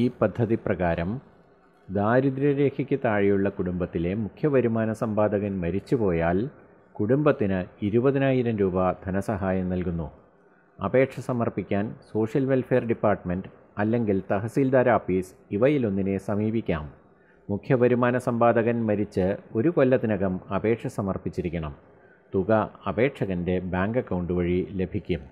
ഈ പദ്ധതി പ്രകാരം ദാരിദ്ര്യരേഖയ്ക്ക് താഴെയുള്ള കുടുംബത്തിലെ മുഖ്യ വരുമാന സമ്പാദകൻ മരിച്ചുപോയാൽ കുടുംബത്തിന് ഇരുപതിനായിരം രൂപ ധനസഹായം നൽകുന്നു അപേക്ഷ സമർപ്പിക്കാൻ സോഷ്യൽ വെൽഫെയർ ഡിപ്പാർട്ട്മെൻറ്റ് അല്ലെങ്കിൽ തഹസീൽദാർ ഓഫീസ് ഇവയിലൊന്നിനെ സമീപിക്കാം മുഖ്യ വരുമാന സമ്പാദകൻ മരിച്ച് ഒരു കൊല്ലത്തിനകം അപേക്ഷ സമർപ്പിച്ചിരിക്കണം തുക അപേക്ഷകൻ്റെ ബാങ്ക് അക്കൗണ്ട് വഴി ലഭിക്കും